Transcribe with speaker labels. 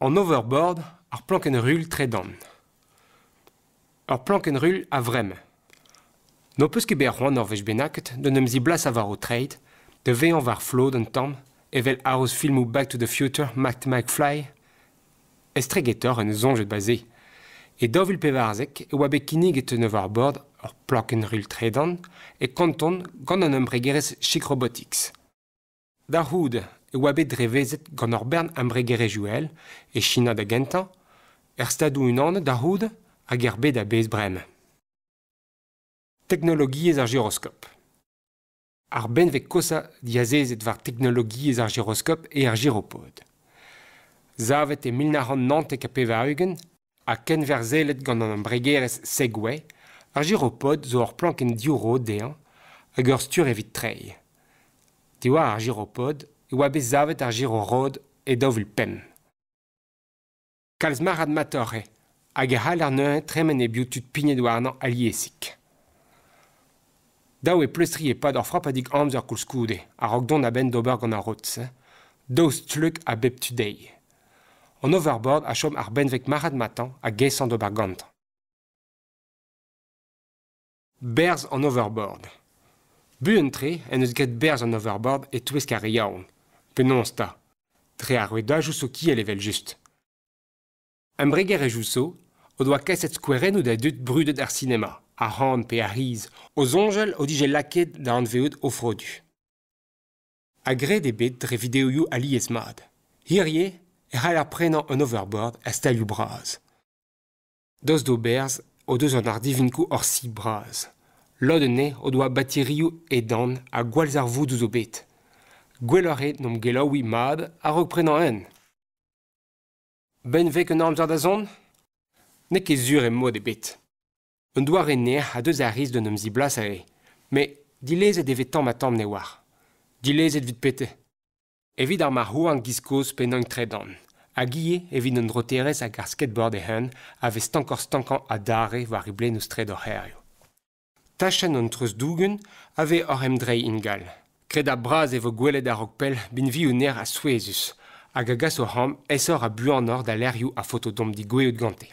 Speaker 1: an overboard ar plank en rull tre dan. Ar plank en rull a vrem. No peus ket ber c'hoan ar vech benaket d'un em zi blas avar o treid, de veñan var flo d'un tamm, evel film filmu Back to the Future, Mac McFly, Fly, tre getor en zonjet baze. E dovil pe varzek, e oa et un overboard ar plank en rull tre dan, e kanton gant an em pregeres chik robotiks. Da e oa bet drevezet gant ur bern am bregere juel e china da gentan, er stadou un an da houd hag er bet a bez brem. Teknologiez ar gyroskop Ar ben vek kosa diazezet var teknologiez ar gyroskop e ar gyropod. Zavet e milnaran nante e ka peva eugen, a ken verzelet gant an bregerez segwe, ar gyropod zo ar plan ken diuro dean hag ur stur evit treiz. Diwa ar gyropod, e oa bez zavet ar giro rod e dovul pen. Kalz marad matore, hag e hal ar neun tremen e biou tud pignet oa arnan aliesik. Daou e pleustri e pad ar frapadik amz e, ar koulskoude, ar ogdon a ben d'ober gant ar rotz, eh. daou stluk a bep tudei. An overbord a chom ar benvek marad matan a geysan d'ober gant. Berz an overboard. Bu un tre en eus get berz an overboard e twisk ar e penons ta. Tre ar da jousoki el evel just. Un breger e jouso, o doa keset skoueren ou da dut brudet ar sinema, a hand pe er a riz, o zonjel o dije laket da an o frodu. A gred e bet dre you ali esmad. Hirie, e c'hall ar un overboard a er stalioù braz. Dos do berz o deus an ar divinkou or si braz. Lod ne o doa batirioù edan a gwalz ar gwellare n'om gelaoui mad a rog prenañ en. Ben vek un armzad da zon Ne ket zur e mod e bet. Un doar re a deus ar riz d'un de blas Me, di lez e devet tam a tam ne war. Di vit e pete. Evit ar mar hoa an gizkoz pe nañ tre dan. A gie evit un roterez a skateboard e hen a vez tankor stankan a dare war e ble nous tre d'or herio. Tachan an treus dougen ave or em in ingal. da braz e vo gwelet a rokpel bin vi ner a Suezus, hag a gas o ham esor a buan or da lerioù a fotodom di gweout gante.